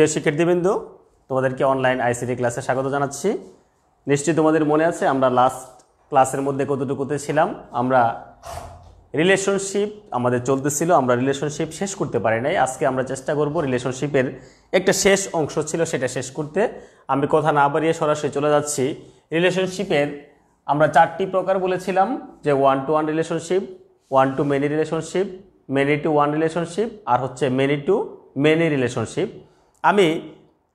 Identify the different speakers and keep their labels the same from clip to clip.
Speaker 1: প্রিয় শিক্ষার্থীবৃন্দ তোমাদেরকে অনলাইন আইসিটি ক্লাসে স্বাগত জানাচ্ছি নিশ্চয়ই তোমাদের মনে আছে আমরা লাস্ট ক্লাসের মধ্যে কতটুকুতে ছিলাম আমরা রিলেশনশিপ আমাদের চলতেছিল আমরা রিলেশনশিপ শেষ করতে পারি নাই আজকে আমরা চেষ্টা করব রিলেশনশিপের একটা শেষ অংশ ছিল সেটা শেষ করতে আমি কথা না বাড়িয়ে সরাসরি চলে যাচ্ছি রিলেশনশিপের আমরা চারটি প্রকার বলেছিলাম যে one to one relationship one to many relationship many to one relationship আর হচ্ছে মেনি টু মেনি রিলেশনশিপ আমি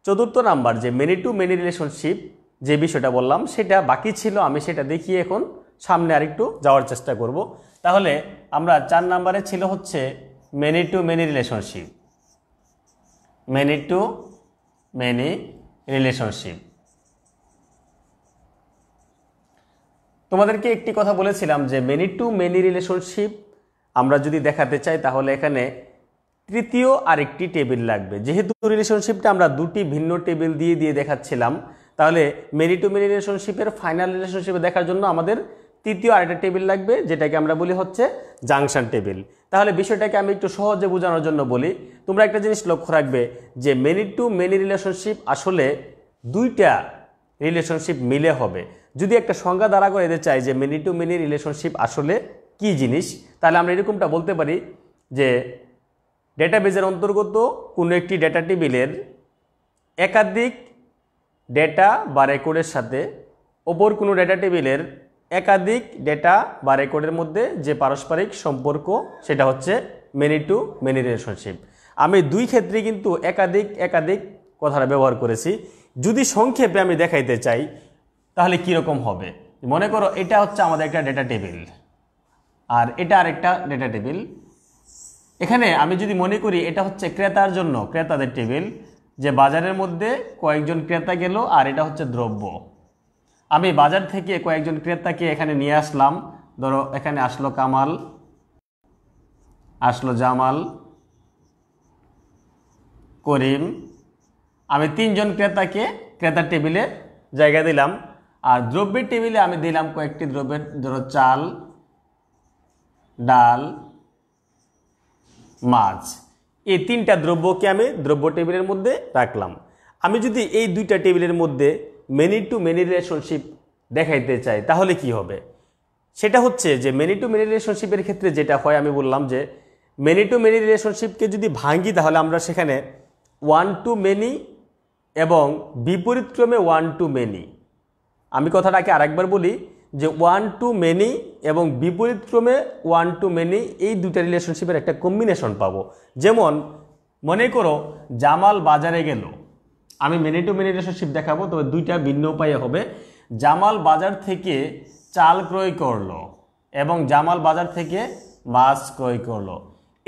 Speaker 1: চতুর্থ নাম্বার যে মেনি টু মেনি রিলেশনশিপ যে বিষয়টা বললাম সেটা বাকি ছিল আমি সেটা দেখিয়ে এখন সামনে আরেকটু যাওয়ার চেষ্টা করব তাহলে আমরা চার নাম্বারে ছিল হচ্ছে many to many relationship many to many relationship তোমাদেরকে একটি কথা বলেছিলাম যে মেনি টু মেনি রিলেশনশিপ আমরা যদি দেখাতে চাই তাহলে এখানে তৃতীয় আরেকটি টেবিল লাগবে যেহেতু রিলেশনশিপটা আমরা দুটি ভিন্ন টেবিল দিয়ে দিয়ে দেখাচ্ছিলাম তাহলে মেরি টু মেরি রিলেশনশিপের ফাইনাল রিলেশনশিপে দেখার জন্য আমাদের তৃতীয় আরেকটা টেবিল লাগবে যেটাকে আমরা বলি হচ্ছে জাংশন টেবিল তাহলে বিষয়টাকে আমি একটু সহজে বোঝানোর জন্য বলি তোমরা একটা জিনিস লক্ষ্য রাখবে যে মেনি টু মেনি রিলেশনশিপ আসলে দুইটা রিলেশনশিপ মিলে হবে যদি একটা সংজ্ঞা দ্বারা করে এদের চাই যে মেনি টু মেনি রিলেশনশিপ আসলে কি জিনিস তাহলে আমরা এরকমটা বলতে পারি যে ডেটাবেজের অন্তর্গত কোনো একটি ডেটা টেবিলের একাধিক ডেটা বা রেকর্ডের সাথে ওপর কোনো ডেটা টেবিলের একাধিক ডেটা বা রেকর্ডের মধ্যে যে পারস্পরিক সম্পর্ক সেটা হচ্ছে মেনি টু মেনি রিলেশনশিপ আমি দুই ক্ষেত্রে কিন্তু একাধিক একাধিক কথাটা ব্যবহার করেছি যদি সংক্ষেপে আমি দেখাইতে চাই তাহলে কীরকম হবে মনে করো এটা হচ্ছে আমাদের একটা ডেটা টেবিল আর এটা আরেকটা ডেটা টেবিল এখানে আমি যদি মনে করি এটা হচ্ছে ক্রেতার জন্য ক্রেতাদের টেবিল যে বাজারের মধ্যে কয়েকজন ক্রেতা গেল আর এটা হচ্ছে দ্রব্য আমি বাজার থেকে কয়েকজন ক্রেতাকে এখানে নিয়ে আসলাম ধরো এখানে আসলো কামাল আসলো জামাল করিম আমি তিনজন ক্রেতাকে ক্রেতার টেবিলে জায়গা দিলাম আর দ্রব্যের টেবিলে আমি দিলাম কয়েকটি দ্রব্যের ধরো চাল ডাল মাছ এই তিনটা দ্রব্যকে আমি দ্রব্য টেবিলের মধ্যে রাখলাম আমি যদি এই দুইটা টেবিলের মধ্যে মেনি টু মেনি রিলেশনশিপ দেখাইতে চাই তাহলে কি হবে সেটা হচ্ছে যে মেনি টু মেনি রিলেশনশিপের ক্ষেত্রে যেটা হয় আমি বললাম যে মেনি টু মেনি রিলেশনশিপকে যদি ভাঙ্গি তাহলে আমরা সেখানে ওয়ান টু মেনি এবং বিপরীতক্রমে ওয়ান টু মেনি আমি কথাটাকে আরেকবার বলি যে ওয়ান টু মেনি এবং বিপরীতক্রমে ওয়ান টু মেনি এই দুটা রিলেশনশিপের একটা কম্বিনেশন পাবো যেমন মনে করো জামাল বাজারে গেল আমি মেনি টু মেনি রিলেশনশিপ দেখাবো তবে দুইটা ভিন্ন উপায়ে হবে জামাল বাজার থেকে চাল ক্রয় করলো এবং জামাল বাজার থেকে মাছ ক্রয় করলো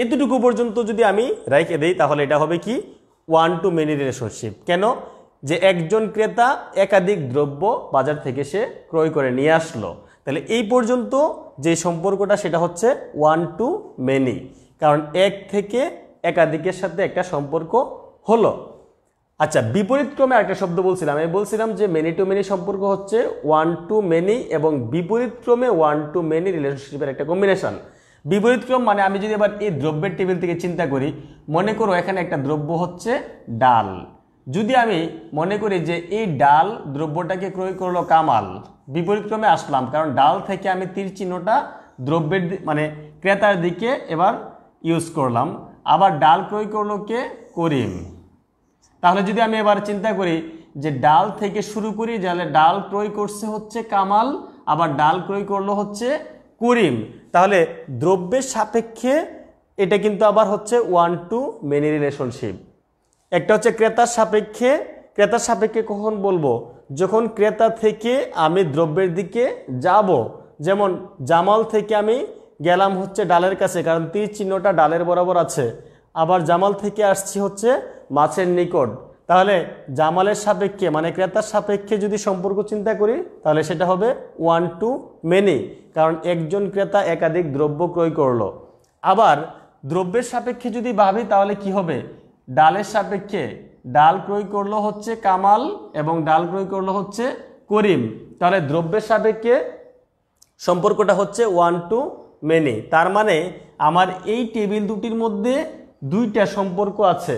Speaker 1: এতটুকু পর্যন্ত যদি আমি রেখে দিই তাহলে এটা হবে কি ওয়ান টু মেনি রিলেশনশিপ কেন যে একজন ক্রেতা একাধিক দ্রব্য বাজার থেকে সে ক্রয় করে নিয়ে আসলো তাহলে এই পর্যন্ত যে সম্পর্কটা সেটা হচ্ছে ওয়ান টু মেনি কারণ এক থেকে একাধিকের সাথে একটা সম্পর্ক হলো আচ্ছা বিপরীত ক্রমে একটা শব্দ বলছিলাম আমি বলছিলাম যে মেনি টু মেনি সম্পর্ক হচ্ছে ওয়ান টু মেনি এবং বিপরীত ক্রমে ওয়ান টু মেনি রিলেশনশিপের একটা কম্বিনেশন বিপরীত ক্রম মানে আমি যদি এবার এই দ্রব্যের টেবিল থেকে চিন্তা করি মনে করো এখানে একটা দ্রব্য হচ্ছে ডাল যদি আমি মনে করি যে এই ডাল দ্রব্যটাকে ক্রয় করলো কামাল বিপরীতক্রমে আসলাম কারণ ডাল থেকে আমি তীর চিহ্নটা দ্রব্যের মানে ক্রেতার দিকে এবার ইউজ করলাম আবার ডাল ক্রয় করলো কে করিম তাহলে যদি আমি এবার চিন্তা করি যে ডাল থেকে শুরু করি যাহলে ডাল ক্রয় করছে হচ্ছে কামাল আবার ডাল ক্রয় করলো হচ্ছে করিম তাহলে দ্রব্যের সাপেক্ষে এটা কিন্তু আবার হচ্ছে ওয়ান টু মেনি রিলেশনশিপ একটা হচ্ছে ক্রেতার সাপেক্ষে ক্রেতার সাপেক্ষে কখন বলবো যখন ক্রেতা থেকে আমি দ্রব্যের দিকে যাব যেমন জামাল থেকে আমি গেলাম হচ্ছে ডালের কাছে কারণ তীর চিহ্নটা ডালের বরাবর আছে আবার জামাল থেকে আসছি হচ্ছে মাছের নিকট তাহলে জামালের সাপেক্ষে মানে ক্রেতার সাপেক্ষে যদি সম্পর্ক চিন্তা করি তাহলে সেটা হবে ওয়ান টু মেনি কারণ একজন ক্রেতা একাধিক দ্রব্য ক্রয় করলো আবার দ্রব্যের সাপেক্ষে যদি ভাবি তাহলে কি হবে ডালের সাপেক্ষে ডাল ক্রয় করলো হচ্ছে কামাল এবং ডাল ক্রয় করলো হচ্ছে করিম তাহলে দ্রব্যের সাপেক্ষে সম্পর্কটা হচ্ছে ওয়ান টু মেনি তার মানে আমার এই টেবিল দুটির মধ্যে দুইটা সম্পর্ক আছে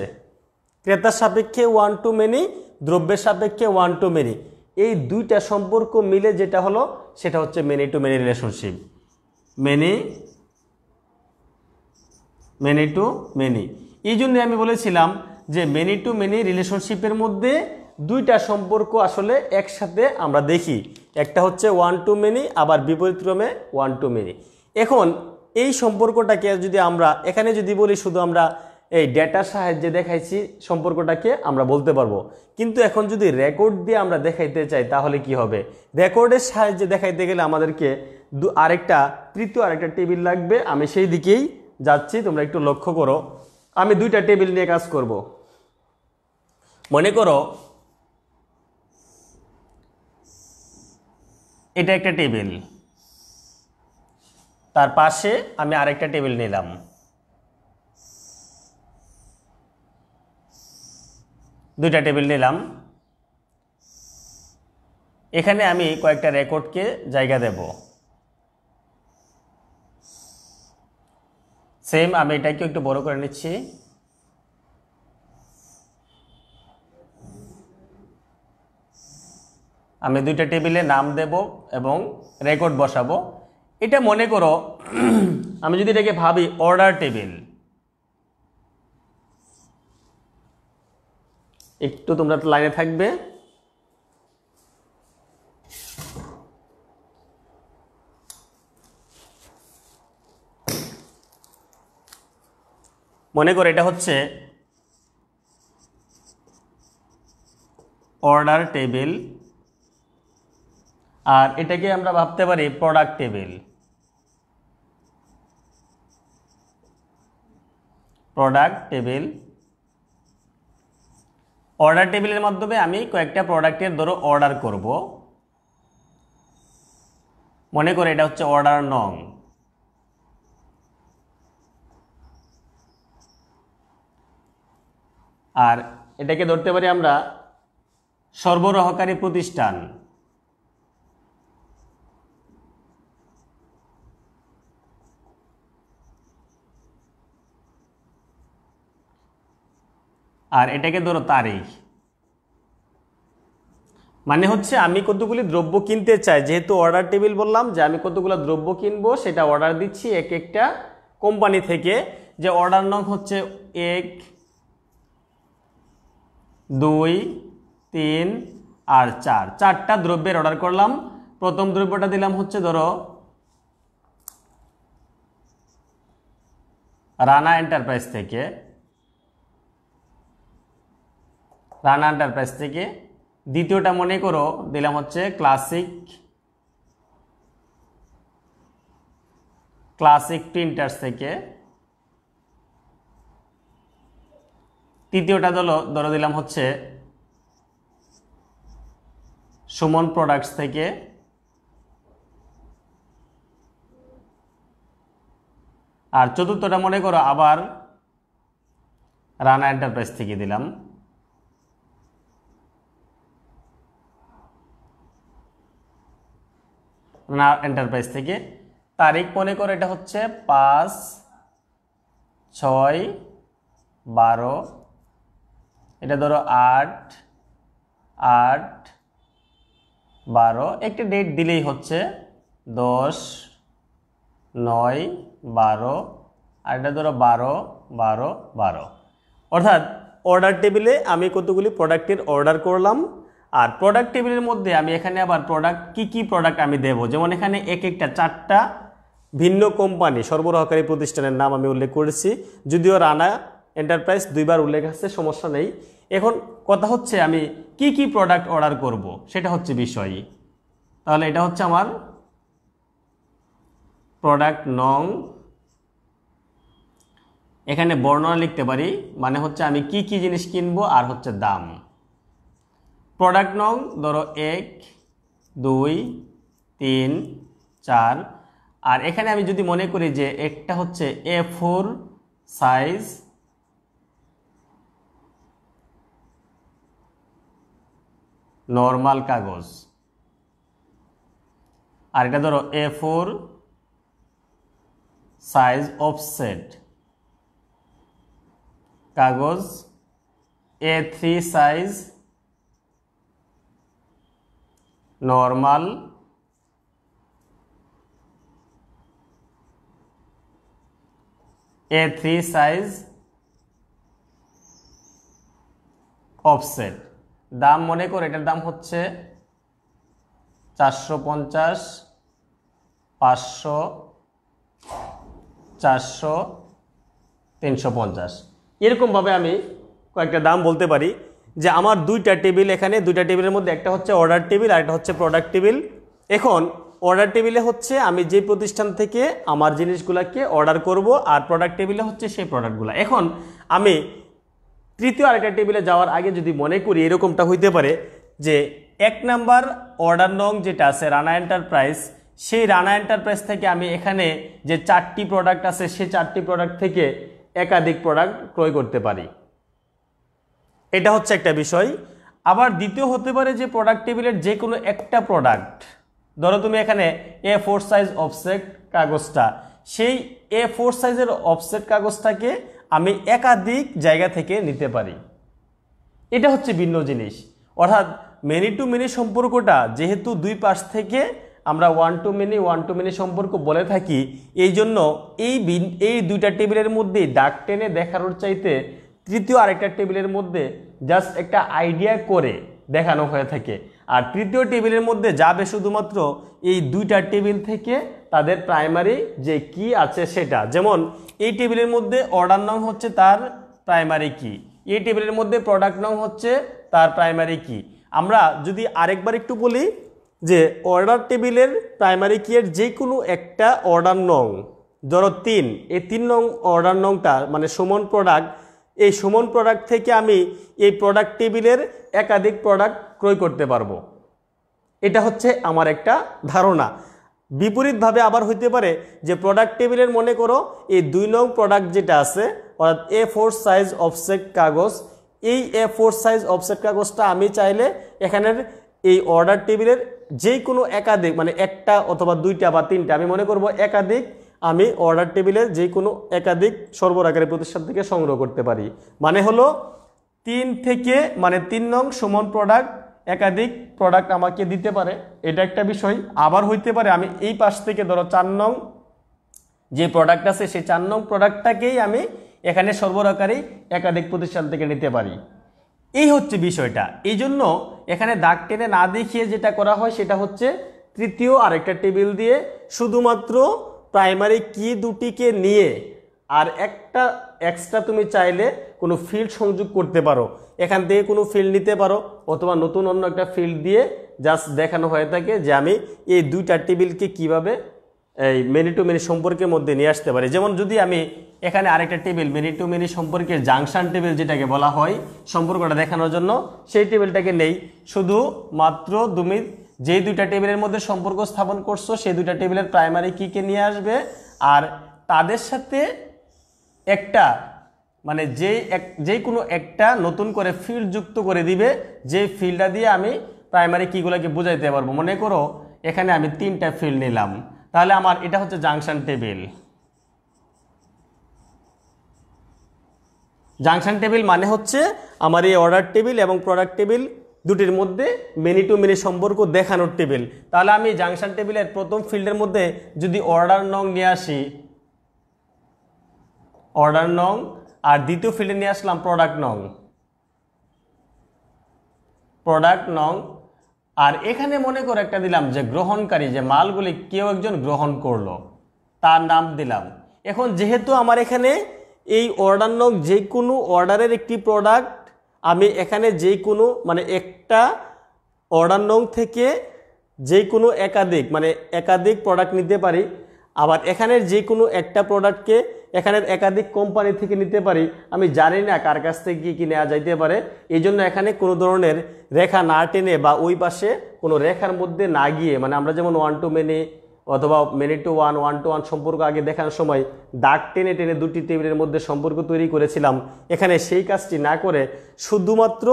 Speaker 1: ক্রেতার সাপেক্ষে ওয়ান টু মেনি দ্রব্যের সাপেক্ষে ওয়ান টু মেনি এই দুইটা সম্পর্ক মিলে যেটা হলো সেটা হচ্ছে many to many relationship many many to many এই জন্য আমি বলেছিলাম যে মেনি টু মেনি রিলেশনশিপের মধ্যে দুইটা সম্পর্ক আসলে একসাথে আমরা দেখি একটা হচ্ছে ওয়ান টু মেনি আবার বিপরীতক্রমে ওয়ান টু মেনি এখন এই সম্পর্কটাকে যদি আমরা এখানে যদি বলি শুধু আমরা এই ডেটার সাহায্যে দেখাইছি সম্পর্কটাকে আমরা বলতে পারবো কিন্তু এখন যদি রেকর্ড দিয়ে আমরা দেখাইতে চাই তাহলে কি হবে রেকর্ডের সাহায্যে দেখাইতে গেলে আমাদেরকে দু আরেকটা তৃতীয় আরেকটা টেবিল লাগবে আমি সেই দিকেই যাচ্ছি তোমরা একটু লক্ষ্য করো আমি দুইটা টেবিল নিয়ে কাজ করব মনে করো এটা একটা টেবিল তার পাশে আমি আরেকটা টেবিল নিলাম দুইটা টেবিল নিলাম এখানে আমি কয়েকটা রেকর্ডকে জায়গা দেবো সেম আমি এটাকেও একটু বড় করে নিচ্ছি আমি দুইটা টেবিলে নাম দেব এবং রেকর্ড বসাবো এটা মনে করো আমি যদি এটাকে ভাবি অর্ডার টেবিল একটু তোমরা লাইনে থাকবে মনে করো এটা হচ্ছে অর্ডার টেবিল আর এটাকে আমরা ভাবতে পারি product table product table order টেবিলের মাধ্যমে আমি কয়েকটা প্রোডাক্টের ধরো অর্ডার করব মনে করে এটা হচ্ছে অর্ডার নং আর এটাকে ধরতে পারি আমরা সরবরাহকারী প্রতিষ্ঠান আর এটাকে ধরো তারিখ মানে হচ্ছে আমি কতগুলি দ্রব্য কিনতে চাই যেহেতু অর্ডার টেবিল বললাম যে আমি কতগুলো দ্রব্য কিনবো সেটা অর্ডার দিচ্ছি এক একটা কোম্পানি থেকে যে অর্ডার নং হচ্ছে এক দুই তিন আর চার চারটা দ্রব্যের অর্ডার করলাম প্রথম দ্রব্যটা দিলাম হচ্ছে ধরো রানা এন্টারপ্রাইজ থেকে রানা এন্টারপ্রাইজ থেকে দ্বিতীয়টা মনে করো দিলাম হচ্ছে ক্লাসিক ক্লাসিক প্রিন্টার্স থেকে তৃতীয়টা দল ধরে দিলাম হচ্ছে সুমন প্রোডাক্টস থেকে আর চতুর্থটা মনে করো আবার রানা এন্টারপ্রাইজ থেকে দিলাম রানা এন্টারপ্রাইজ থেকে তারিখ মনে করো এটা হচ্ছে পাঁচ ছয় বারো এটা ধরো আট আট বারো একটি ডেট দিলেই হচ্ছে দশ নয় বারো আর এটা ধরো বারো বারো বারো অর্থাৎ অর্ডার টেবিলে আমি কতগুলি প্রোডাক্টের অর্ডার করলাম আর প্রোডাক্ট টেবিলের মধ্যে আমি এখানে আবার প্রোডাক্ট কি কি প্রোডাক্ট আমি দেব যেমন এখানে এক একটা চারটা ভিন্ন কোম্পানি সরবরাহকারী প্রতিষ্ঠানের নাম আমি উল্লেখ করেছি যদিও রানা এন্টারপ্রাইজ দুইবার উল্লেখ আছে সমস্যা নেই এখন কথা হচ্ছে আমি কি কি প্রোডাক্ট অর্ডার করব সেটা হচ্ছে বিষয় তাহলে এটা হচ্ছে আমার প্রোডাক্ট নং এখানে বর্ণনা লিখতে পারি মানে হচ্ছে আমি কি কি জিনিস কিনবো আর হচ্ছে দাম প্রোডাক্ট নং ধরো এক দুই তিন চার আর এখানে আমি যদি মনে করি যে একটা হচ্ছে এ ফোর সাইজ নর্মাল কাগজ আর এটা ধরো এ ফোর সাইজ অফসেট কাগজ A three size normal A three size offset দাম মনে করে এটার দাম হচ্ছে চারশো পঞ্চাশ পাঁচশো চারশো তিনশো পঞ্চাশ এরকমভাবে আমি কয়েকটা দাম বলতে পারি যে আমার দুইটা টেবিল এখানে দুইটা টেবিলের মধ্যে একটা হচ্ছে অর্ডার টেবিল আর একটা হচ্ছে প্রোডাক্ট টেবিল এখন অর্ডার টেবিলে হচ্ছে আমি যে প্রতিষ্ঠান থেকে আমার জিনিসগুলোকে অর্ডার করব আর প্রোডাক্ট টেবিলে হচ্ছে সেই প্রোডাক্টগুলো এখন আমি তৃতীয় আরেকটা টেবিলে যাওয়ার আগে যদি মনে করি এরকমটা হইতে পারে যে এক নাম্বার অর্ডার নং যেটা আছে রানা এন্টারপ্রাইজ সেই রানা এন্টারপ্রাইজ থেকে আমি এখানে যে চারটি প্রোডাক্ট আছে সে চারটি প্রোডাক্ট থেকে একাধিক প্রোডাক্ট ক্রয় করতে পারি এটা হচ্ছে একটা বিষয় আবার দ্বিতীয় হতে পারে যে প্রোডাক্ট টেবিলের যে কোনো একটা প্রোডাক্ট ধরো তুমি এখানে এ ফোর সাইজ অফসেট কাগজটা সেই এ ফোর সাইজের অফসেট কাগজটাকে আমি একাধিক জায়গা থেকে নিতে পারি এটা হচ্ছে ভিন্ন জিনিস অর্থাৎ মেনি টু মেনি সম্পর্কটা যেহেতু দুই পাশ থেকে আমরা one to many one to many সম্পর্ক বলে থাকি এই জন্য এই এই দুইটা টেবিলের মধ্যে ডাক টেনে দেখানোর চাইতে তৃতীয় আরেকটা টেবিলের মধ্যে জাস্ট একটা আইডিয়া করে দেখানো হয়ে থাকে আর তৃতীয় টেবিলের মধ্যে যাবে শুধুমাত্র এই দুইটা টেবিল থেকে তাদের প্রাইমারি যে কি আছে সেটা যেমন এই টেবিলের মধ্যে অর্ডার নং হচ্ছে তার প্রাইমারি কি এই টেবিলের মধ্যে প্রোডাক্ট নং হচ্ছে তার প্রাইমারি কি আমরা যদি আরেকবার একটু বলি যে অর্ডার টেবিলের প্রাইমারি কিয়ের যে কোনো একটা অর্ডার নং ধরো তিন এই তিন নং অর্ডার নংটা মানে সুমন প্রোডাক্ট এই সুমন প্রোডাক্ট থেকে আমি এই প্রোডাক্ট টেবিলের একাধিক প্রোডাক্ট ক্রয় করতে পারবো এটা হচ্ছে আমার একটা ধারণা বিপরীতভাবে আবার হইতে পারে যে প্রোডাক্ট টেবিলের মনে করো এই দুই নং প্রোডাক্ট যেটা আছে অর্থাৎ এ ফোর সাইজ অফসেট কাগজ এই এ ফোর সাইজ অফসেট কাগজটা আমি চাইলে এখানের এই অর্ডার টেবিলের যে কোনো একাধিক মানে একটা অথবা দুইটা বা তিনটা আমি মনে করব একাধিক আমি অর্ডার টেবিলের যে কোনো একাধিক সর্বরাকারী প্রতিষ্ঠান থেকে সংগ্রহ করতে পারি মানে হলো তিন থেকে মানে তিন নং সমান প্রোডাক্ট একাধিক প্রোডাক্ট আমাকে দিতে পারে এটা একটা বিষয় আবার হইতে পারে আমি এই পাশ থেকে ধরো চার নং যে প্রোডাক্ট আছে সেই চার নং প্রোডাক্টটাকেই আমি এখানে সর্বরাকারী একাধিক প্রতিষ্ঠান থেকে নিতে পারি এই হচ্ছে বিষয়টা এই জন্য এখানে দাগ টেনে না দেখিয়ে যেটা করা হয় সেটা হচ্ছে তৃতীয় আরেকটা টেবিল দিয়ে শুধুমাত্র প্রাইমারি কি দুটিকে নিয়ে আর একটা এক্সট্রা তুমি চাইলে কোনো ফিল্ড সংযোগ করতে পারো এখান থেকে কোনো ফিল্ড নিতে পারো অথবা নতুন অন্য একটা ফিল্ড দিয়ে জাস্ট দেখানো হয়ে থাকে যে আমি এই দুইটা টেবিলকে কিভাবে এই মেনি টু মেনি সম্পর্কের মধ্যে নিয়ে আসতে পারি যেমন যদি আমি এখানে আরেকটা টেবিল মেনি টু মেনি সম্পর্কের জাংশন টেবিল যেটাকে বলা হয় সম্পর্কটা দেখানোর জন্য সেই টেবিলটাকে নেই শুধু মাত্র তুমি যেই দুইটা টেবিলের মধ্যে সম্পর্ক স্থাপন করছো সেই দুইটা টেবিলের প্রাইমারি কী কী নিয়ে আসবে আর তাদের সাথে একটা মানে যেই এক যেই কোনো একটা নতুন করে ফিল্ড যুক্ত করে দিবে যে ফিল্ডটা দিয়ে আমি প্রাইমারি কীগুলোকে বোঝাইতে পারবো মনে করো এখানে আমি তিনটা ফিল্ড নিলাম তাহলে আমার এটা হচ্ছে জাংশন টেবিল জাংশন টেবিল মানে হচ্ছে আমার এই অর্ডার টেবিল এবং প্রোডাক্ট টেবিল দুটির মধ্যে মিনি টু মিনি সম্পর্ক দেখানোর টেবিল তাহলে আমি জাংশন টেবিলের প্রথম ফিল্ডের মধ্যে যদি অর্ডার নং নিয়ে আসি অর্ডার নং আর দ্বিতীয় ফিল্ডে নিয়ে আসলাম প্রোডাক্ট নং প্রোডাক্ট নং আর এখানে মনে করে একটা দিলাম যে গ্রহণকারী যে মালগুলি কেউ একজন গ্রহণ করলো তার নাম দিলাম এখন যেহেতু আমার এখানে এই অর্ডার নং যে কোনো অর্ডারের একটি প্রোডাক্ট আমি এখানে যে কোনো মানে একটা অর্ডার নং থেকে যে কোনো একাধিক মানে একাধিক প্রোডাক্ট নিতে পারি আবার এখানের যে কোনো একটা প্রোডাক্টকে এখানের একাধিক কোম্পানি থেকে নিতে পারি আমি জানি না কার কাছ থেকে কী কী নেওয়া যাইতে পারে এই জন্য এখানে কোনো ধরনের রেখা না টেনে বা ওই পাশে কোনো রেখার মধ্যে না গিয়ে মানে আমরা যেমন ওয়ান টু মেনি অথবা many to one one to one সম্পর্ক আগে দেখানোর সময় দাগ টেনে টেনে দুটি টেবিলের মধ্যে সম্পর্ক তৈরি করেছিলাম এখানে সেই কাজটি না করে শুধুমাত্র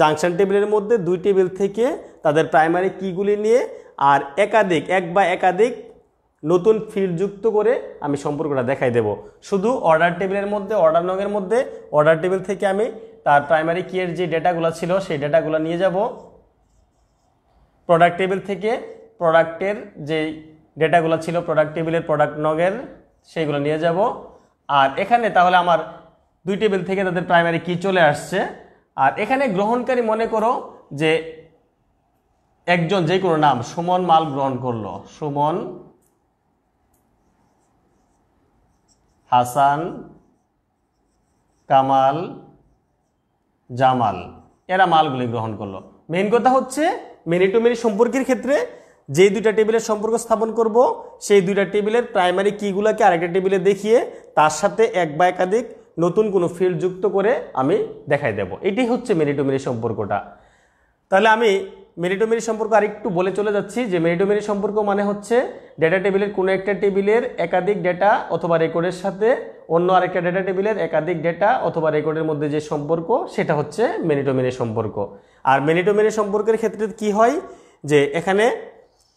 Speaker 1: জাংশন টেবিলের মধ্যে দুই টেবিল থেকে তাদের প্রাইমারি কীগুলি নিয়ে আর একাধিক এক বা একাধিক নতুন ফিল্ড যুক্ত করে আমি সম্পর্কটা দেখাই দেব শুধু অর্ডার টেবিলের মধ্যে অর্ডার নংয়ের মধ্যে অর্ডার টেবিল থেকে আমি তার প্রাইমারি কিয়ের যে ডেটাগুলো ছিল সেই ডেটাগুলো নিয়ে যাব প্রোডাক্ট টেবিল থেকে প্রোডাক্টের যে ডেটাগুলো ছিল প্রোডাক্ট টেবিলের প্রোডাক্ট নগের সেইগুলো নিয়ে যাব আর এখানে তাহলে আমার দুই টেবিল থেকে তাদের প্রাইমারি কি চলে আসছে আর এখানে গ্রহণকারী মনে করো যে একজন যে কোনো নাম সুমন মাল গ্রহণ করলো সুমন হাসান কামাল জামাল এরা মালগুলি গ্রহণ করলো মেন কথা হচ্ছে মেনি টু মেনি সম্পর্কের ক্ষেত্রে যেই দুইটা টেবিলের সম্পর্ক স্থাপন করব সেই দুইটা টেবিলের প্রাইমারি কিগুলোকে আরেকটা টেবিলে দেখিয়ে তার সাথে এক বা একাধিক নতুন কোনো ফিল্ড যুক্ত করে আমি দেখাই দেব এটি হচ্ছে মেনি টু মেনি সম্পর্কটা তাহলে আমি মেরিটোমেরি সম্পর্ক আরেকটু বলে চলে যাচ্ছি যে মেরিটোমেরি সম্পর্ক মানে হচ্ছে ডেটা টেবিলের কোনো একটা টেবিলের একাধিক ডেটা অথবা রেকর্ডের সাথে অন্য আরেকটা ডেটা টেবিলের একাধিক ডেটা অথবা রেকর্ডের মধ্যে যে সম্পর্ক সেটা হচ্ছে মেনিটোমেনি সম্পর্ক আর মেনিটোমেনি সম্পর্কের ক্ষেত্রে কি হয় যে এখানে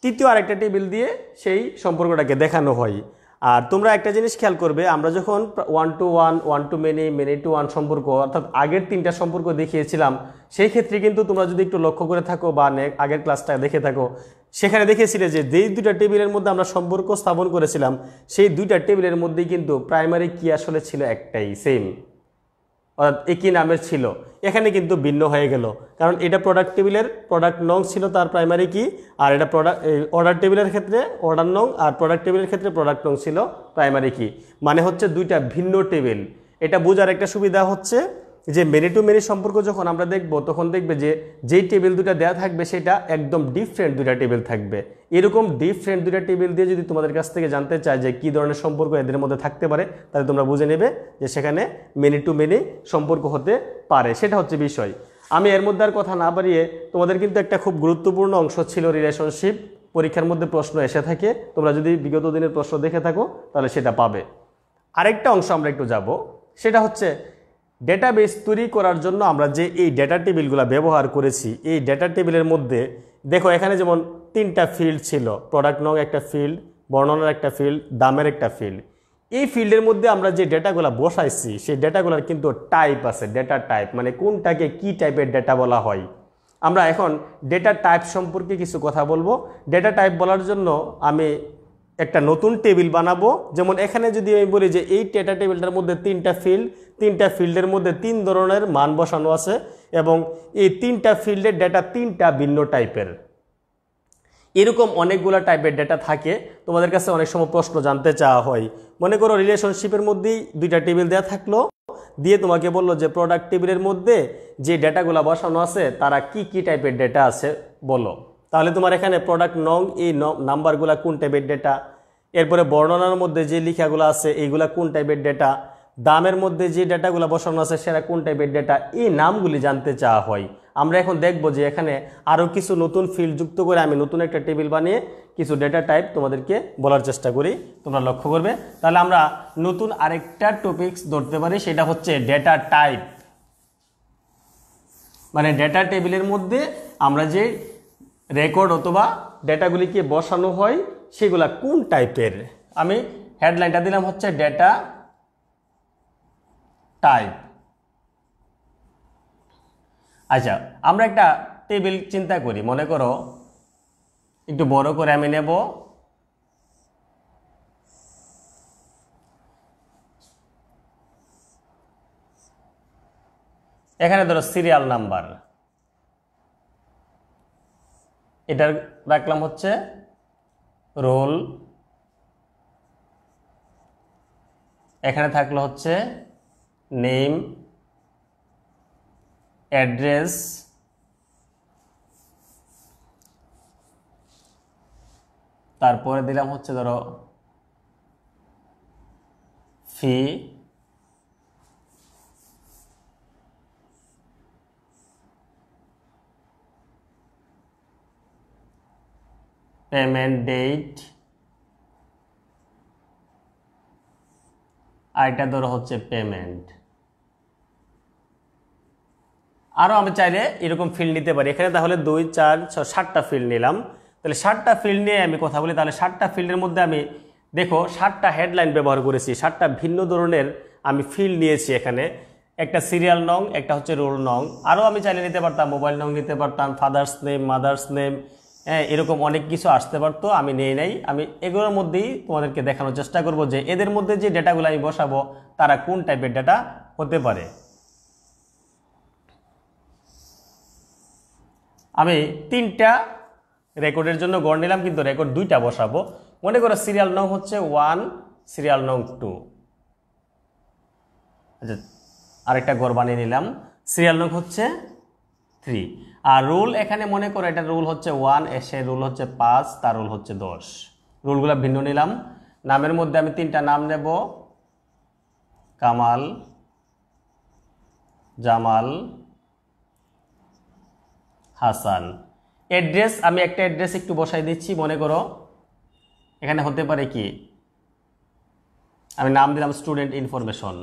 Speaker 1: তৃতীয় আরেকটা টেবিল দিয়ে সেই সম্পর্কটাকে দেখানো হয় আর তোমরা একটা জিনিস খেয়াল করবে আমরা যখন one to one one to many many to one সম্পর্ক অর্থাৎ আগের তিনটা সম্পর্ক দেখিয়েছিলাম সেই ক্ষেত্রে কিন্তু তোমরা যদি একটু লক্ষ্য করে থাকো বা আগের ক্লাসটা দেখে থাকো সেখানে দেখেছিলে যে যেই দুইটা টেবিলের মধ্যে আমরা সম্পর্ক স্থাপন করেছিলাম সেই দুইটা টেবিলের মধ্যেই কিন্তু প্রাইমারি কি আসলে ছিল একটাই সেম অর্থাৎ একই নামের ছিল এখানে কিন্তু ভিন্ন হয়ে গেল কারণ এটা প্রোডাক্ট টেবিলের প্রোডাক্ট নং ছিল তার প্রাইমারি কি আর এটা প্রোডাক্ট অর্ডার টেবিলের ক্ষেত্রে অর্ডার নং আর প্রোডাক্ট টেবিলের ক্ষেত্রে প্রোডাক্ট নং ছিল প্রাইমারি কি মানে হচ্ছে দুইটা ভিন্ন টেবিল এটা বোঝার একটা সুবিধা হচ্ছে যে মেনি টু মেনি সম্পর্ক যখন আমরা দেখব তখন দেখবে যে যেই টেবিল দুটা দেওয়া থাকবে সেটা একদম ডিফারেন্ট দুটা টেবিল থাকবে এরকম ডিফারেন্ট দুটা টেবিল দিয়ে যদি তোমাদের কাছ থেকে জানতে চাই যে কী ধরনের সম্পর্ক এদের মধ্যে থাকতে পারে তাহলে তোমরা বুঝে নেবে যে সেখানে মেনি টু মেনি সম্পর্ক হতে পারে সেটা হচ্ছে বিষয় আমি এর মধ্যে আর কথা না বাড়িয়ে তোমাদের কিন্তু একটা খুব গুরুত্বপূর্ণ অংশ ছিল রিলেশনশিপ পরীক্ষার মধ্যে প্রশ্ন এসে থাকে তোমরা যদি বিগত দিনের প্রশ্ন দেখে থাকো তাহলে সেটা পাবে আরেকটা অংশ আমরা একটু যাব সেটা হচ্ছে ডেটাবেস তৈরি করার জন্য আমরা যে এই ডেটা টেবিলগুলো ব্যবহার করেছি এই ডেটা টেবিলের মধ্যে দেখো এখানে যেমন তিনটা ফিল্ড ছিল প্রোডাক্ট নং একটা ফিল্ড বর্ণনার একটা ফিল্ড দামের একটা ফিল্ড এই ফিল্ডের মধ্যে আমরা যে ডেটাগুলো বসাইছি সেই ডেটাগুলোর কিন্তু টাইপ আছে ডেটা টাইপ মানে কোনটাকে কি টাইপের ডেটা বলা হয় আমরা এখন ডেটা টাইপ সম্পর্কে কিছু কথা বলবো ডেটা টাইপ বলার জন্য আমি একটা নতুন টেবিল বানাবো যেমন এখানে যদি আমি বলি যে এই ডেটা টেবিলটার মধ্যে তিনটা ফিল্ড তিনটা ফিল্ডের মধ্যে তিন ধরনের মান বসানো আছে এবং এই তিনটা ফিল্ডের ডেটা তিনটা ভিন্ন টাইপের এরকম অনেকগুলো টাইপের ডেটা থাকে তোমাদের কাছে অনেক সময় প্রশ্ন জানতে চাওয়া হয় মনে করো রিলেশনশিপের মধ্যেই দুইটা টেবিল দেওয়া থাকলো দিয়ে তোমাকে বললো যে প্রোডাক্ট টেবিলের মধ্যে যে ডেটাগুলো বসানো আছে তারা কি কি টাইপের ডেটা আছে বলো তাহলে তোমার এখানে প্রোডাক্ট নং এই নাম্বারগুলা কোন টাইপের ডেটা এরপরে বর্ণনার মধ্যে যে লিখাগুলো আছে এইগুলা কোন টাইপের ডেটা দামের মধ্যে যে ডেটাগুলো বসানো আছে সেটা কোন টাইপের ডেটা এই নামগুলি জানতে চাওয়া হয় আমরা এখন দেখব যে এখানে আরও কিছু নতুন ফিল্ড যুক্ত করে আমি নতুন একটা টেবিল বানিয়ে কিছু ডেটা টাইপ তোমাদেরকে বলার চেষ্টা করি তোমরা লক্ষ্য করবে তাহলে আমরা নতুন আরেকটা টপিকস ধরতে পারি সেটা হচ্ছে ডেটা টাইপ মানে ডেটা টেবিলের মধ্যে আমরা যে রেকর্ড অথবা ডেটাগুলিকে বসানো হয় সেগুলা কোন টাইপের আমি হেডলাইনটা দিলাম হচ্ছে ডেটা টাইপ আচ্ছা আমরা একটা টেবিল চিন্তা করি মনে করো একটু বড় করে আমি নেব এখানে ধরো সিরিয়াল নাম্বার এটার রাখলাম হচ্ছে রোল এখানে থাকলো হচ্ছে নেম অ্যাড্রেস তারপরে দিলাম হচ্ছে ধরো ফি payment date আর এটা ধরো হচ্ছে পেমেন্ট আরও আমি চাইলে এরকম ফিল্ড নিতে পারি এখানে তাহলে দুই চার ছ ষাটটা ফিল্ড নিলাম তাহলে ষাটটা ফিল্ড নিয়ে আমি কথা বলি তাহলে ষাটটা ফিল্ডের মধ্যে আমি দেখো ষাটটা হেডলাইন ব্যবহার করেছি ষাটটা ভিন্ন ধরনের আমি ফিল্ড নিয়েছি এখানে একটা সিরিয়াল নং একটা হচ্ছে রোল নং আরও আমি চাইলে নিতে পারতাম মোবাইল নং নিতে পারতাম ফাদার্স নেম মাদার্স নেম হ্যাঁ এরকম অনেক কিছু আসতে পারতো আমি নেই নাই আমি এগুলোর মধ্যেই তোমাদেরকে দেখানোর চেষ্টা করব যে এদের মধ্যে যে ডেটাগুলো আমি বসাবো তারা কোন টাইপের ডেটা হতে পারে আমি তিনটা রেকর্ডের জন্য গড় নিলাম কিন্তু রেকর্ড দুইটা বসাবো মনে করো সিরিয়াল নং হচ্ছে ওয়ান সিরিয়াল নং টু আচ্ছা আরেকটা গড় বানিয়ে নিলাম সিরিয়াল নং হচ্ছে থ্রি আর রুল এখানে মনে করো এটা রুল হচ্ছে ওয়ান এসে রুল হচ্ছে পাঁচ তার রুল হচ্ছে দশ রুলগুলো ভিন্ন নিলাম নামের মধ্যে আমি তিনটা নাম নেব কামাল জামাল হাসান অ্যাড্রেস আমি একটা অ্যাড্রেস একটু বসাই দিচ্ছি মনে করো এখানে হতে পারে কি আমি নাম দিলাম স্টুডেন্ট ইনফরমেশন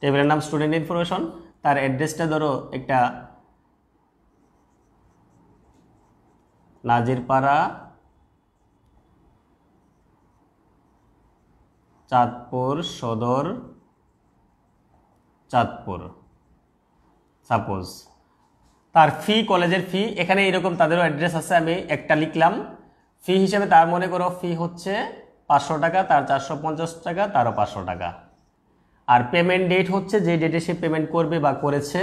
Speaker 1: টেবিলের নাম স্টুডেন্ট ইনফরমেশন তার অ্যাড্রেসটা ধরো একটা নাজিরপাড়া চাঁদপুর সদর চাঁদপুর সাপোজ তার ফি কলেজের ফি এখানে এরকম তাদেরও অ্যাড্রেস আছে আমি একটা লিখলাম ফি হিসেবে তার মনে করো ফি হচ্ছে পাঁচশো টাকা তার চারশো পঞ্চাশ টাকা তারও পাঁচশো টাকা আর পেমেন্ট ডেট হচ্ছে যে ডেটে সে পেমেন্ট করবে বা করেছে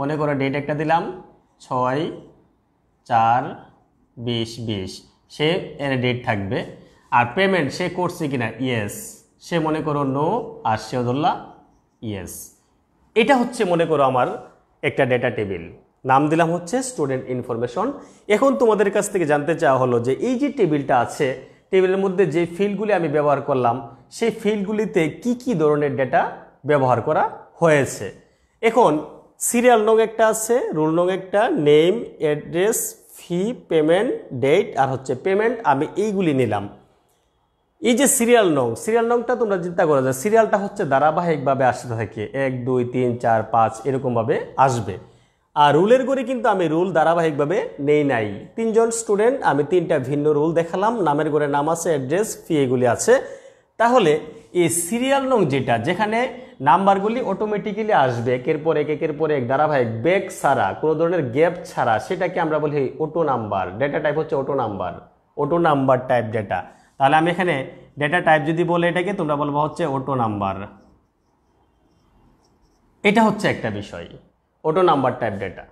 Speaker 1: মনে করো ডেট একটা দিলাম ছয় চার বিশ বিশ সে এর ডেট থাকবে আর পেমেন্ট সে করছে কি না ইয়েস সে মনে করো নো আর সেও ইয়েস এটা হচ্ছে মনে করো আমার একটা ডেটা টেবিল নাম দিলাম হচ্ছে স্টুডেন্ট ইনফরমেশন এখন তোমাদের কাছ থেকে জানতে চাওয়া হলো যে এই যে টেবিলটা আছে টেবিলের মধ্যে যে ফিল্ডগুলি আমি ব্যবহার করলাম সেই ফিল্ডগুলিতে কি কি ধরনের ডেটা ব্যবহার করা হয়েছে এখন সিরিয়াল নং একটা আছে রুল নং একটা name address fee payment date আর হচ্ছে পেমেন্ট আমি এইগুলি নিলাম এই যে সিরিয়াল নং সিরিয়াল নংটা তোমরা চিন্তা করো যে সিরিয়ালটা হচ্ছে ধারাবাহিকভাবে আসতে থাকে এক দুই তিন চার পাঁচ এরকমভাবে আসবে আর রুলের গড়ে কিন্তু আমি রুল ধারাবাহিকভাবে নেই নাই তিনজন স্টুডেন্ট আমি তিনটা ভিন্ন রুল দেখালাম নামের গড়ে নাম আছে অ্যাড্রেস ফি এগুলি আছে তাহলে এই সিরিয়াল নং যেটা যেখানে নাম্বারগুলি অটোমেটিক্যালি আসবে একের পর এক একের পর এক ধারাবাহিক ব্যাগ ছাড়া কোনো ধরনের গ্যাপ ছাড়া সেটাকে আমরা বলি অটো নাম্বার ডেটা টাইপ হচ্ছে auto number auto number type data তাহলে আমি এখানে ডেটা টাইপ যদি বলে এটাকে তোমরা বলবো হচ্ছে অটো নাম্বার এটা হচ্ছে একটা বিষয় অটো নাম্বার টাইপ ডেটা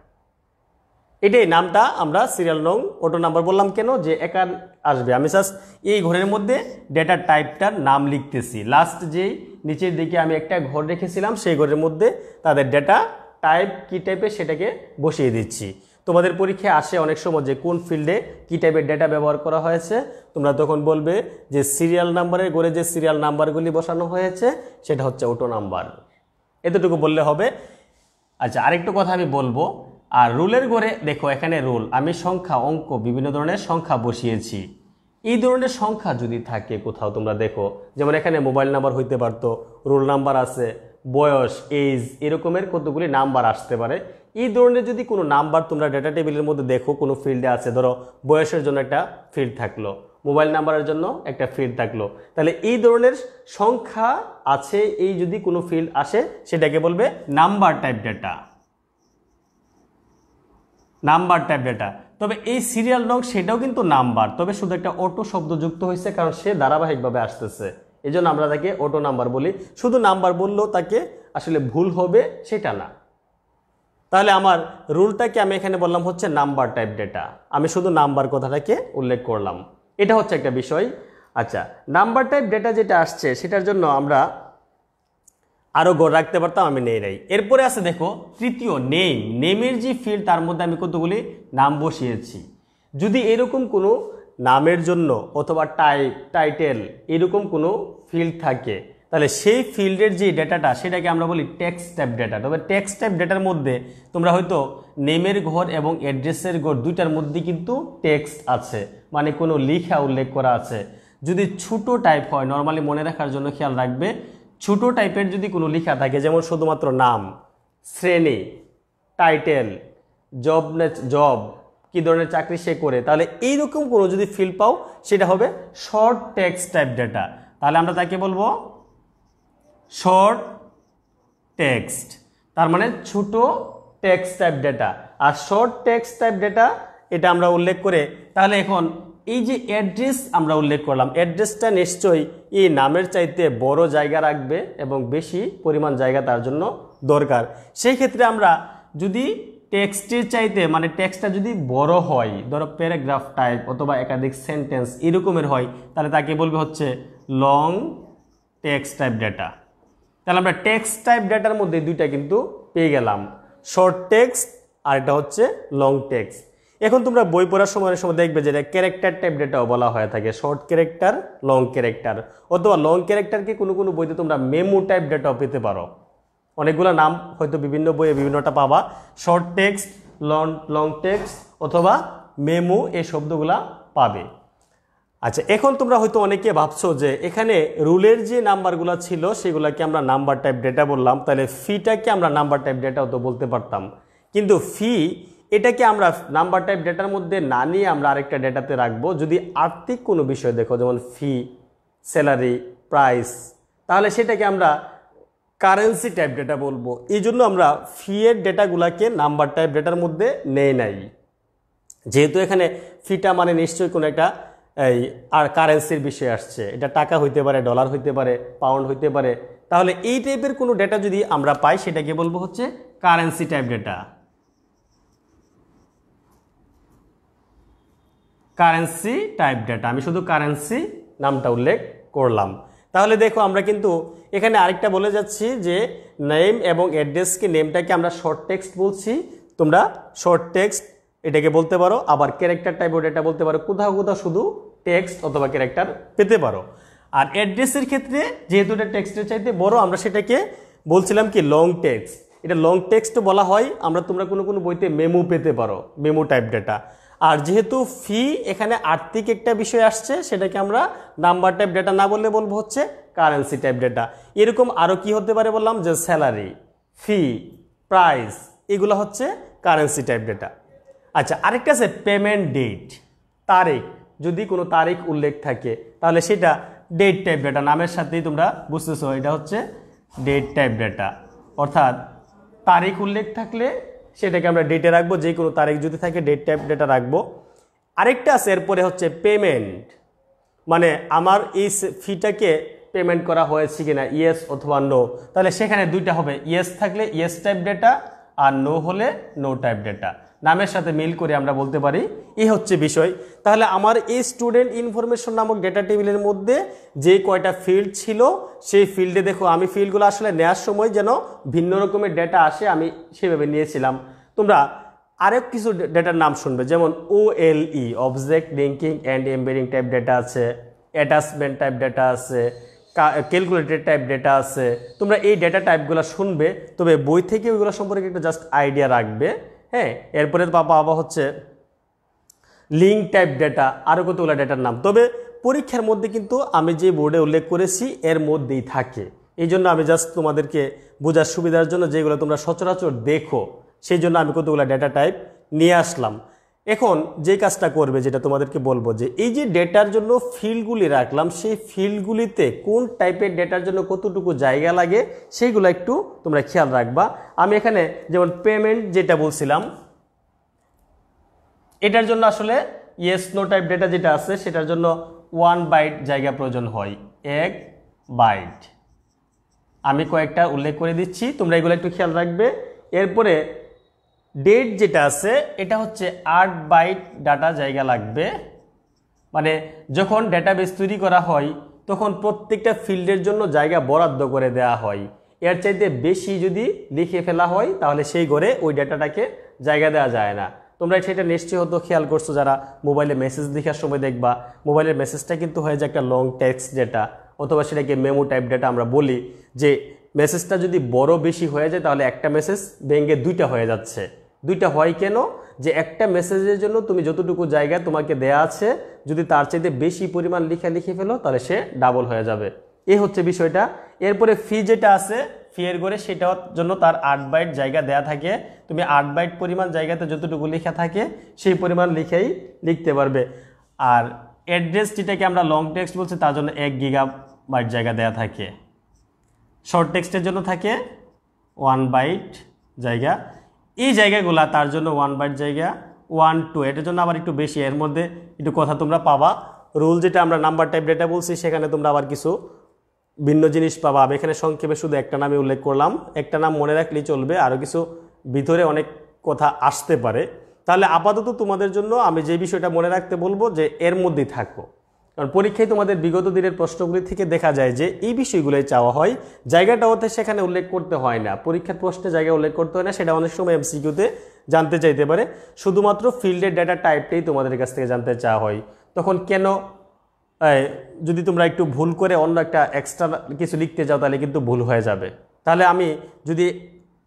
Speaker 1: এটাই নামটা আমরা সিরিয়াল নং অটো নাম্বার বললাম কেন যে একা আসবে আমি জাস্ট এই ঘরের মধ্যে ডেটা টাইপটার নাম লিখতেছি লাস্ট যেই নিচের দিকে আমি একটা ঘর রেখেছিলাম সেই ঘরের মধ্যে তাদের ডেটা টাইপ কী টাইপের সেটাকে বসিয়ে দিচ্ছি তোমাদের পরীক্ষায় আসে অনেক সময় যে কোন ফিল্ডে কী টাইপের ডেটা ব্যবহার করা হয়েছে তোমরা তখন বলবে যে সিরিয়াল নাম্বারের গড়ে যে সিরিয়াল নাম্বারগুলি বসানো হয়েছে সেটা হচ্ছে অটো নাম্বার এতটুকু বললে হবে আচ্ছা আরেকটু কথা আমি বলবো আর রুলের ঘরে দেখো এখানে রুল আমি সংখ্যা অঙ্ক বিভিন্ন ধরনের সংখ্যা বসিয়েছি এই ধরনের সংখ্যা যদি থাকে কোথাও তোমরা দেখো যেমন এখানে মোবাইল নাম্বার হইতে পারতো রোল নাম্বার আছে বয়স এজ এরকমের কতগুলি নাম্বার আসতে পারে এই ধরনের যদি কোনো নাম্বার তোমরা ডেটা টেবিলের মধ্যে দেখো কোনো ফিল্ডে আছে ধরো বয়সের জন্য একটা ফিল্ড থাকলো মোবাইল নাম্বারের জন্য একটা ফিল্ড থাকলো তাহলে এই ধরনের সংখ্যা আছে এই যদি কোনো ফিল্ড আসে সেটাকে বলবে number type data number type data তবে এই সিরিয়াল নং সেটাও কিন্তু নাম্বার তবে শুধু একটা অটো শব্দ যুক্ত হয়েছে কারণ সে ধারাবাহিকভাবে আসতেছে এই জন্য আমরা তাকে অটো নাম্বার বলি শুধু নাম্বার বললেও তাকে আসলে ভুল হবে সেটা না তাহলে আমার রুলটাকে আমি এখানে বললাম হচ্ছে নাম্বার টাইপ ডেটা আমি শুধু নাম্বার কথাটাকে উল্লেখ করলাম এটা হচ্ছে একটা বিষয় আচ্ছা নাম্বার টাইপ ডেটা যেটা আসছে সেটার জন্য আমরা আরও গড় রাখতে পারতাম আমি নেই রাই এরপরে আছে দেখো তৃতীয় নেম নেমের যে ফিল্ড তার মধ্যে আমি কতগুলি নাম বসিয়েছি যদি এরকম কোনো নামের জন্য অথবা টাইপ টাইটেল এরকম কোনো ফিল্ড থাকে তাহলে সেই ফিল্ডের যে ডেটাটা সেটাকে আমরা বলি ট্যাক্স টাইপ ডেটা তবে ট্যাক্স টাইপ ডেটার মধ্যে তোমরা হয়তো নেমের ঘর এবং অ্যাড্রেসের ঘর দুইটার মধ্যে কিন্তু টেক্সট আছে মানে কোনো লিখা উল্লেখ করা আছে যদি ছোটো টাইপ হয় নর্মালি মনে রাখার জন্য খেয়াল রাখবে ছোট টাইপের যদি কোনো লেখা থাকে যেমন শুধুমাত্র নাম শ্রেণী টাইটেল জব জব কী ধরনের চাকরি সে করে তাহলে এইরকম কোনো যদি ফিল পাও সেটা হবে শর্ট টেক্স টাইপ ডেটা তাহলে আমরা তাকে বলবো শর্ট টেক্সট তার মানে ছোট টেক্স টাইপ ডেটা আর শর্ট টেক্স টাইপ ডেটা এটা আমরা উল্লেখ করে তাহলে এখন এই যে অ্যাড্রেস আমরা উল্লেখ করলাম অ্যাড্রেসটা নিশ্চয়ই এই নামের চাইতে বড় জায়গা রাখবে এবং বেশি পরিমাণ জায়গা তার জন্য দরকার সেই ক্ষেত্রে আমরা যদি টেক্সটের চাইতে মানে টেক্সটটা যদি বড় হয় ধরো প্যারাগ্রাফ টাইপ অথবা একাধিক সেন্টেন্স এরকমের হয় তাহলে তাকে বলবে হচ্ছে লং টেক্সট টাইপ ডেটা তাহলে আমরা টেক্সট টাইপ ডেটার মধ্যে দুইটা কিন্তু পেয়ে গেলাম শর্ট টেক্সট আর এটা হচ্ছে লং টেক্সট এখন তোমরা বই পড়ার সময় অনেক সময় দেখবে যে ক্যারেক্টার টাইপ ডেটাও বলা হয়ে থাকে শর্ট ক্যারেক্টার লং ক্যারেক্টার অথবা লং ক্যারেক্টারকে কোনো কোনো বইতে তোমরা মেমো টাইপ ডেটাও পেতে পারো অনেকগুলো নাম হয়তো বিভিন্ন বইয়ে বিভিন্নটা পাবা short text long long text অথবা মেমো এই শব্দগুলা পাবে আচ্ছা এখন তোমরা হয়তো অনেকে ভাবছো যে এখানে রুলের যে নাম্বারগুলো ছিল সেগুলোকে আমরা নাম্বার টাইপ ডেটা বললাম তাহলে ফিটাকে আমরা নাম্বার টাইপ ডেটাও তো বলতে পারতাম কিন্তু ফি এটাকে আমরা নাম্বার টাইপ ডেটার মধ্যে না নিয়ে আমরা আরেকটা ডেটাতে রাখবো যদি আর্থিক কোনো বিষয় দেখো যেমন ফি স্যালারি প্রাইস তাহলে সেটাকে আমরা কারেন্সি টাইপ ডেটা বলবো এই জন্য আমরা ফিয়ের ডেটাগুলাকে নাম্বার টাইপ ডেটার মধ্যে নেই নাই যেহেতু এখানে ফিটা মানে নিশ্চয়ই কোনো একটা এই আর কারেন্সির বিষয় আসছে এটা টাকা হইতে পারে ডলার হইতে পারে পাউন্ড হইতে পারে তাহলে এই টাইপের কোনো ডেটা যদি আমরা পাই সেটাকে বলবো হচ্ছে currency type data currency type data আমি শুধু কারেন্সি নামটা উল্লেখ করলাম তাহলে দেখো আমরা কিন্তু এখানে আরেকটা বলে যাচ্ছি যে নেম এবং অ্যাড্রেসকে নেমটাকে আমরা শর্ট টেক্সট বলছি তোমরা শর্ট টেক্সট এটাকে বলতে পারো আবার ক্যারেক্টার টাইপ এটা বলতে পারো কোথাও কোথাও শুধু টেক্সট অথবা ক্যারেক্টার পেতে পারো আর অ্যাড্রেসের ক্ষেত্রে যেহেতু এটা টেক্সটের চাইতে বড় আমরা সেটাকে বলছিলাম কি লং টেক্সট এটা লং টেক্সট বলা হয় আমরা তোমরা কোনো কোনো বইতে মেমো পেতে পারো মেমো টাইপ ডেটা আর যেহেতু ফি এখানে আর্থিক একটা বিষয় আসছে সেটাকে আমরা নাম্বার টাইপ ডেটা না বললে বলবো হচ্ছে কারেন্সি টাইপ ডেটা এরকম আরও কি হতে পারে বললাম যে স্যালারি ফি প্রাইস এগুলো হচ্ছে কারেন্সি টাইপ ডেটা আচ্ছা আরেকটা আছে পেমেন্ট ডেট তারিখ যদি কোনো তারিখ উল্লেখ থাকে তাহলে সেটা ডেট টাইপ ডেটা নামের সাথেই তোমরা বুঝতেছো এটা হচ্ছে ডেট টাইপ ডেটা অর্থাৎ তারিখ উল্লেখ থাকলে সেটাকে আমরা ডেটে রাখবো যে কোনো তারিখ যদি থাকে ডেট টাইপ ডেটা রাখবো আরেকটা আছে এরপরে হচ্ছে পেমেন্ট মানে আমার এই ফিটাকে পেমেন্ট করা হয়েছে কিনা ইয়েস অথবা নো তাহলে সেখানে দুইটা হবে ইয়েস থাকলে ইয়েস টাইপ ডেটা আর নো হলে নো টাইপ ডেটা নামের সাথে মিল করে আমরা বলতে পারি এ হচ্ছে বিষয় তাহলে আমার এই স্টুডেন্ট ইনফরমেশন নামক ডেটা টেবিলের মধ্যে যে কয়টা ফিল্ড ছিল সেই ফিল্ডে দেখো আমি ফিল্ডগুলো আসলে নেওয়ার সময় যেন ভিন্ন রকমের ডেটা আসে আমি সেভাবে নিয়েছিলাম তোমরা আরেক কিছু ডেটার নাম শুনবে যেমন OLE object linking and embedding type data আছে অ্যাটাচমেন্ট টাইপ ডেটা আছে ক্যালকুলেটেড টাইপ ডেটা আছে তোমরা এই ডেটা টাইপগুলো শুনবে তবে বই থেকে ওইগুলো সম্পর্কে একটু জাস্ট আইডিয়া রাখবে হ্যাঁ এরপরে পাবা হচ্ছে লিঙ্ক টাইপ ডেটা আরও কতগুলো ডেটার নাম তবে পরীক্ষার মধ্যে কিন্তু আমি যে বোর্ডে উল্লেখ করেছি এর মধ্যেই থাকে এই জন্য আমি জাস্ট তোমাদেরকে বোঝার সুবিধার জন্য যেগুলো তোমরা সচরাচর দেখো সেই জন্য আমি কতগুলো ডেটা টাইপ নিয়ে আসলাম এখন যে কাজটা করবে যেটা তোমাদেরকে বলবো যে এই যে ডেটার জন্য ফিল্ডগুলি রাখলাম সেই ফিল্ডগুলিতে কোন টাইপের ডেটার জন্য কতটুকু জায়গা লাগে সেইগুলো একটু তোমরা খেয়াল রাখবা আমি এখানে যেমন পেমেন্ট যেটা বলছিলাম এটার জন্য আসলে ইয়েস নো টাইপ ডেটা যেটা আছে সেটার জন্য ওয়ান বাইট জায়গা প্রয়োজন হয় এক বাইট আমি কয়েকটা উল্লেখ করে দিচ্ছি তোমরা এগুলো একটু খেয়াল রাখবে এরপরে ডেট যেটা আছে এটা হচ্ছে আট বাইট ডাটা জায়গা লাগবে মানে যখন ডেটাবেস তৈরি করা হয় তখন প্রত্যেকটা ফিল্ডের জন্য জায়গা বরাদ্দ করে দেয়া হয় এর চাইতে বেশি যদি লিখে ফেলা হয় তাহলে সেই ঘরে ওই ডেটাটাকে জায়গা দেওয়া যায় না তোমরা সেটা নিশ্চয়ই হতো খেয়াল করছো যারা মোবাইলে মেসেজ লেখার সময় দেখবা মোবাইলের মেসেজটা কিন্তু হয়ে যায় একটা লং টেক্সট ডেটা অথবা সেটাকে মেমো টাইপ ডেটা আমরা বলি যে মেসেজটা যদি বড় বেশি হয়ে যায় তাহলে একটা মেসেজ ব্যাঙ্গে দুইটা হয়ে যাচ্ছে দুইটা হয় কেন যে একটা মেসেজের জন্য তুমি যতটুকু জায়গা তোমাকে দেয়া আছে যদি তার চাইতে বেশি পরিমাণ লিখে লিখে ফেলো তাহলে সে ডাবল হয়ে যাবে এ হচ্ছে বিষয়টা এরপরে ফি যেটা আছে ফিয়ের করে সেটার জন্য তার আট বাইট জায়গা দেয়া থাকে তুমি আট বাইট পরিমাণ জায়গাতে যতটুকু লেখা থাকে সেই পরিমাণ লিখেই লিখতে পারবে আর অ্যাড্রেস যেটাকে আমরা লং টেক্সট বলছি তার জন্য এক গিগা বাইট জায়গা দেয়া থাকে শর্ট টেক্সটের জন্য থাকে ওয়ান বাইট জায়গা এই জায়গাগুলা তার জন্য ওয়ান বাইট জায়গা ওয়ান টু এটার জন্য আবার একটু বেশি এর মধ্যে একটু কথা তোমরা পাবা রুল যেটা আমরা নাম্বার টাইপ ডেটা বলছি সেখানে তোমরা আবার কিছু ভিন্ন জিনিস পাবা আমি এখানে সংক্ষেপে শুধু একটা নামে উল্লেখ করলাম একটা নাম মনে রাখলেই চলবে আরও কিছু ভিতরে অনেক কথা আসতে পারে তাহলে আপাতত তোমাদের জন্য আমি যে বিষয়টা মনে রাখতে বলবো যে এর মধ্যেই থাকবো কারণ পরীক্ষায় তোমাদের বিগত দিনের প্রশ্নগুলি থেকে দেখা যায় যে এই বিষয়গুলোই চাওয়া হয় জায়গাটা জায়গাটাও সেখানে উল্লেখ করতে হয় না পরীক্ষার প্রশ্নে জায়গা উল্লেখ করতে হয় না সেটা অনেক সময় এমসিকিউতে জানতে চাইতে পারে শুধুমাত্র ফিল্ডের ডেটা টাইপটাই তোমাদের কাছ থেকে জানতে চাওয়া হয় তখন কেন যদি তোমরা একটু ভুল করে অন্য একটা এক্সট্রা কিছু লিখতে যাও তাহলে কিন্তু ভুল হয়ে যাবে তাহলে আমি যদি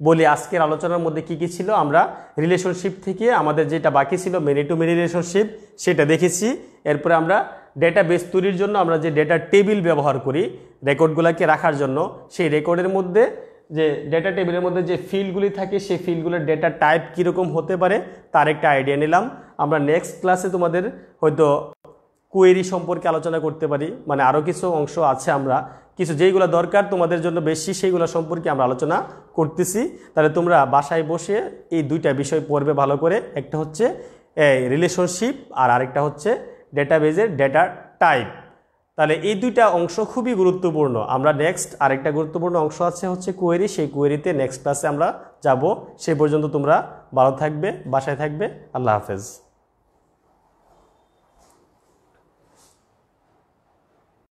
Speaker 1: বলি আজকের আলোচনার মধ্যে কি কি ছিল আমরা রিলেশনশিপ থেকে আমাদের যেটা বাকি ছিল মেনি টু মেনি রিলেশনশিপ সেটা দেখেছি এরপরে আমরা ডেটাবেস তৈরির জন্য আমরা যে ডেটা টেবিল ব্যবহার করি রেকর্ডগুলোকে রাখার জন্য সেই রেকর্ডের মধ্যে যে ডেটা টেবিলের মধ্যে যে ফিল্ডগুলি থাকে সেই ফিল্ডগুলোর ডেটা টাইপ কীরকম হতে পারে তার একটা আইডিয়া নিলাম আমরা নেক্সট ক্লাসে তোমাদের হয়তো কোয়েরি সম্পর্কে আলোচনা করতে পারি মানে আরও কিছু অংশ আছে আমরা কিছু যেইগুলো দরকার তোমাদের জন্য বেশি সেইগুলো সম্পর্কে আমরা আলোচনা করতেছি তাহলে তোমরা বাসায় বসে এই দুইটা বিষয় পড়বে ভালো করে একটা হচ্ছে রিলেশনশিপ আর আরেকটা হচ্ছে ডেটাবেজের ডেটা টাইপ তাহলে এই দুইটা অংশ খুবই গুরুত্বপূর্ণ আমরা নেক্সট আরেকটা গুরুত্বপূর্ণ অংশ আছে হচ্ছে কোয়েরি সেই কোয়েরিতে নেক্সট ক্লাসে আমরা যাব সে পর্যন্ত তোমরা ভালো থাকবে বাসায় থাকবে আল্লাহ হাফেজ